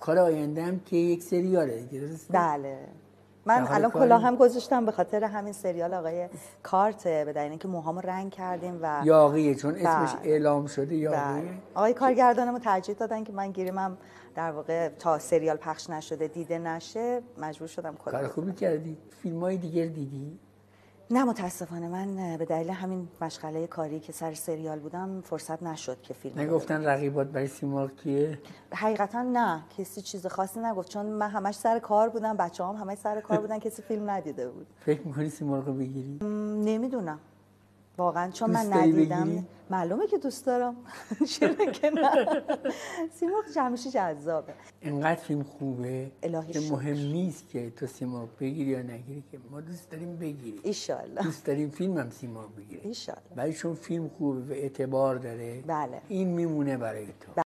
کار هم که یک سریاله درست بله من الان کلاه هم گذاشتم به خاطر همین سریال آقای کارته به دلیل اینکه موهامو رنگ کردیم و یاقیه چون بله. اسمش اعلام شده یاقیه بله. آقای کارگردانمو ترجیح دادن که من گیریمم در واقع تا سریال پخش نشده دیده نشه مجبور شدم کلاه کار خوبی کردی فیلم های دیگر دیدی نه متاسفانه من به دلیل همین مشغله کاری که سر سریال بودم فرصت نشد که فیلم نگفتن رقیبات برای سیمرغ کیه حقیقتا نه کسی چیز خاصی نگفت چون من همش سر کار بودم بچه هم همه سر کار بودن کسی فیلم ندیده بود فکر میکنی سیمرغ رو بگیری نمیدونم واقعا چون من ندیدم بگیری؟ معلومه که دوست دارم چرا که نه سیمرغ جذابه اینقدر فیلم خوبه که مهم نیست که تو سیما بگیری یا نگیری که ما دوست داریم بگیری دوست داریم فیلم هم سیمرغ بگیری ایشالله ولی چون فیلم خوبه و اعتبار داره بله این میمونه برای تو